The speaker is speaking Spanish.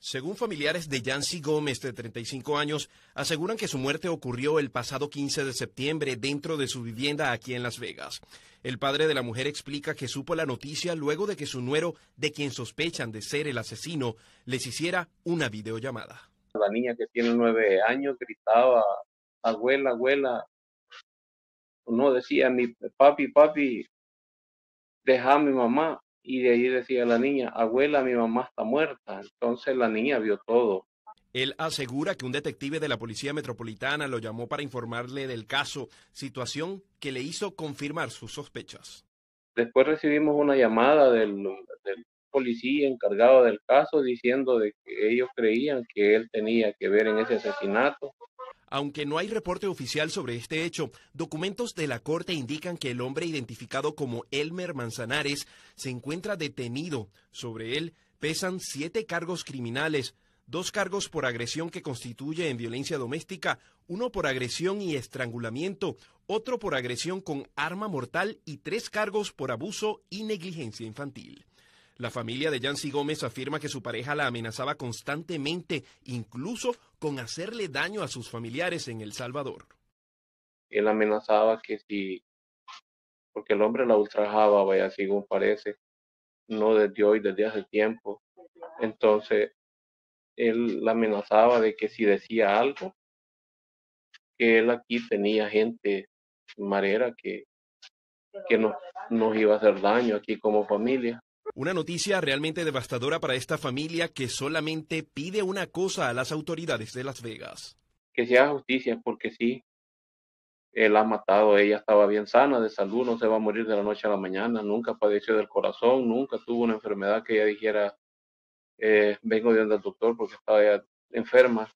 Según familiares de Yancy Gómez, de 35 años, aseguran que su muerte ocurrió el pasado 15 de septiembre dentro de su vivienda aquí en Las Vegas. El padre de la mujer explica que supo la noticia luego de que su nuero, de quien sospechan de ser el asesino, les hiciera una videollamada. La niña que tiene nueve años gritaba, abuela, abuela. No decía ni papi, papi, deja a mi mamá y de ahí decía la niña, abuela, mi mamá está muerta. Entonces la niña vio todo. Él asegura que un detective de la Policía Metropolitana lo llamó para informarle del caso, situación que le hizo confirmar sus sospechas. Después recibimos una llamada del, policía encargado del caso diciendo que ellos creían que él tenía que ver en ese asesinato aunque no hay reporte oficial sobre este hecho, documentos de la corte indican que el hombre identificado como Elmer Manzanares se encuentra detenido. Sobre él pesan siete cargos criminales, dos cargos por agresión que constituye en violencia doméstica, uno por agresión y estrangulamiento, otro por agresión con arma mortal y tres cargos por abuso y negligencia infantil. La familia de Yancy Gómez afirma que su pareja la amenazaba constantemente, incluso con hacerle daño a sus familiares en El Salvador. Él amenazaba que si, porque el hombre la ultrajaba, vaya, según parece, no desde hoy, desde hace tiempo. Entonces, él la amenazaba de que si decía algo, que él aquí tenía gente marera que, que nos iba a hacer daño aquí como familia. Una noticia realmente devastadora para esta familia que solamente pide una cosa a las autoridades de Las Vegas. Que se haga justicia, porque sí, él ha matado, ella estaba bien sana, de salud, no se va a morir de la noche a la mañana, nunca padeció del corazón, nunca tuvo una enfermedad que ella dijera, eh, vengo de donde el doctor porque estaba ya enferma.